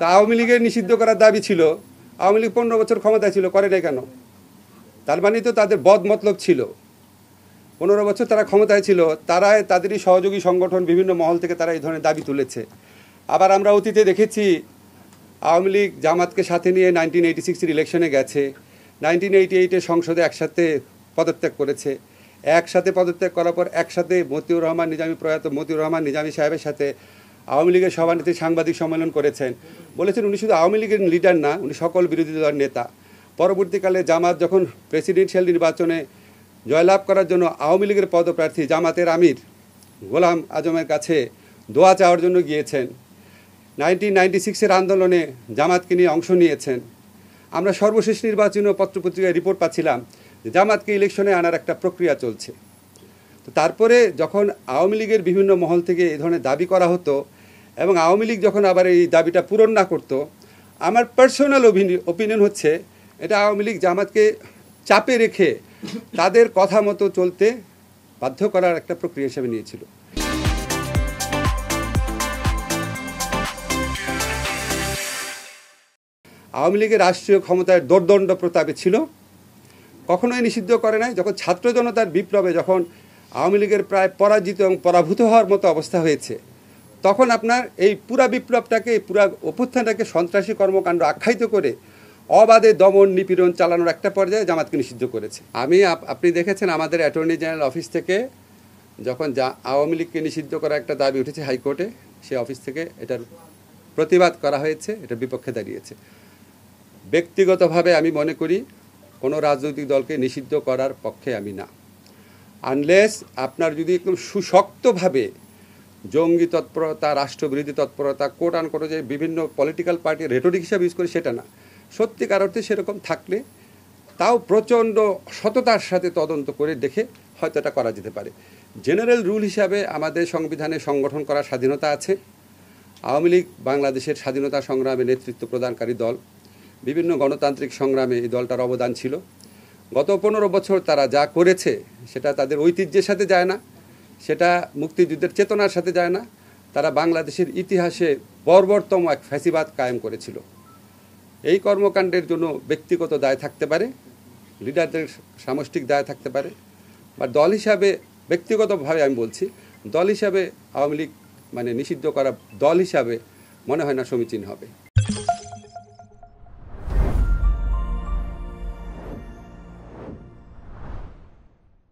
তা আওয়ামী লীগের নিষিদ্ধ করার দাবি ছিল আওয়ামী লীগ পনেরো বছর ক্ষমতায় ছিল করে নাই কেন তার মানে তো তাদের বদ মতলব ছিল পনেরো বছর তারা ক্ষমতায় ছিল তারা তাদেরই সহযোগী সংগঠন বিভিন্ন মহল থেকে তারা এই ধরনের দাবি তুলেছে আবার আমরা অতীতে দেখেছি আওয়ামী লীগ জামাতকে সাথে নিয়ে নাইনটিন এইটি সিক্সের ইলেকশনে গেছে নাইনটিন এইটি এইটে সংসদে একসাথে পদত্যাগ করেছে একসাথে পদত্যাগ করার পর একসাথে মতিউর রহমান নিজামী প্রয়াত মতিউর রহমান নিজামী সাহেবের সাথে আওয়ামী লীগের সভানেত্রী সাংবাদিক সম্মেলন করেছেন বলেছেন উনি শুধু আওয়ামী লীগের লিডার না উনি সকল বিরোধী দলের নেতা পরবর্তীকালে জামাত যখন প্রেসিডেন্সিয়াল নির্বাচনে জয়লাভ করার জন্য আওয়ামী লীগের পদপ্রার্থী জামাতের আমির গোলাম আজমের কাছে দোয়া চাওয়ার জন্য গিয়েছেন নাইনটিন নাইনটি সিক্সের আন্দোলনে জামাতকে নিয়ে অংশ নিয়েছেন আমরা সর্বশেষ নির্বাচনী পত্রপত্রিকায় রিপোর্ট পাচ্ছিলাম যে জামাতকে ইলেকশনে আনার একটা প্রক্রিয়া চলছে তো তারপরে যখন আওয়ামী লীগের বিভিন্ন মহল থেকে এ ধরনের দাবি করা হতো এবং আওয়ামী লীগ যখন আবার এই দাবিটা পূরণ না করতো আমার পার্সোনাল ওপিনিয়ন হচ্ছে এটা আওয়ামী লীগ জামাতকে চাপে রেখে তাদের কথা মতো চলতে বাধ্য করার একটা প্রক্রিয়া হিসেবে নিয়েছিল আওয়ামী লীগের রাষ্ট্রীয় ক্ষমতায় দোর্দণ্ড প্রতাপে ছিল কখনোই নিষিদ্ধ করে নাই যখন ছাত্র জনতার বিপ্লবে যখন আওয়ামী লীগের প্রায় পরাজিত এবং পরাভূত হওয়ার মতো অবস্থা হয়েছে তখন আপনার এই পুরা বিপ্লবটাকে এই পুরা অভ্যুত্থানটাকে সন্ত্রাসী কর্মকাণ্ড আখ্যায়িত করে অবাধে দমন নিপীড়ন চালানোর একটা পর্যায়ে জামাতকে নিষিদ্ধ করেছে আমি আপনি দেখেছেন আমাদের অ্যাটর্নি জেনারেল অফিস থেকে যখন যা আওয়ামী লীগকে নিষিদ্ধ করার একটা দাবি উঠেছে হাইকোর্টে সে অফিস থেকে এটার প্রতিবাদ করা হয়েছে এটা বিপক্ষে দাঁড়িয়েছে ব্যক্তিগতভাবে আমি মনে করি কোনো রাজনৈতিক দলকে নিষিদ্ধ করার পক্ষে আমি না আনলেস আপনার যদি একদম সুশক্তভাবে জঙ্গি তৎপরতা রাষ্ট্রবিরোধী তৎপরতা কোট আন কোট যে বিভিন্ন পলিটিক্যাল পার্টি রেটরিক হিসাবে ইউজ করে সেটা না সত্যিকার অর্থে সেরকম থাকলে তাও প্রচণ্ড সততার সাথে তদন্ত করে দেখে হয়তো এটা করা যেতে পারে জেনারেল রুল হিসাবে আমাদের সংবিধানে সংগঠন করার স্বাধীনতা আছে আওয়ামী লীগ বাংলাদেশের স্বাধীনতা সংগ্রামে নেতৃত্ব প্রদানকারী দল বিভিন্ন গণতান্ত্রিক সংগ্রামে এই দলটার অবদান ছিল গত পনেরো বছর তারা যা করেছে সেটা তাদের ঐতিহ্যের সাথে যায় না সেটা মুক্তিযুদ্ধের চেতনার সাথে যায় না তারা বাংলাদেশের ইতিহাসে বর্বরতম এক ফ্যাসিবাদ কায়েম করেছিল এই কর্মকাণ্ডের জন্য ব্যক্তিগত দায় থাকতে পারে লিডারদের সামষ্টিক দায় থাকতে পারে বা দল হিসাবে ব্যক্তিগতভাবে আমি বলছি দল হিসাবে আওয়ামী লীগ মানে নিষিদ্ধ করা দল হিসাবে মনে হয় না সমীচীন হবে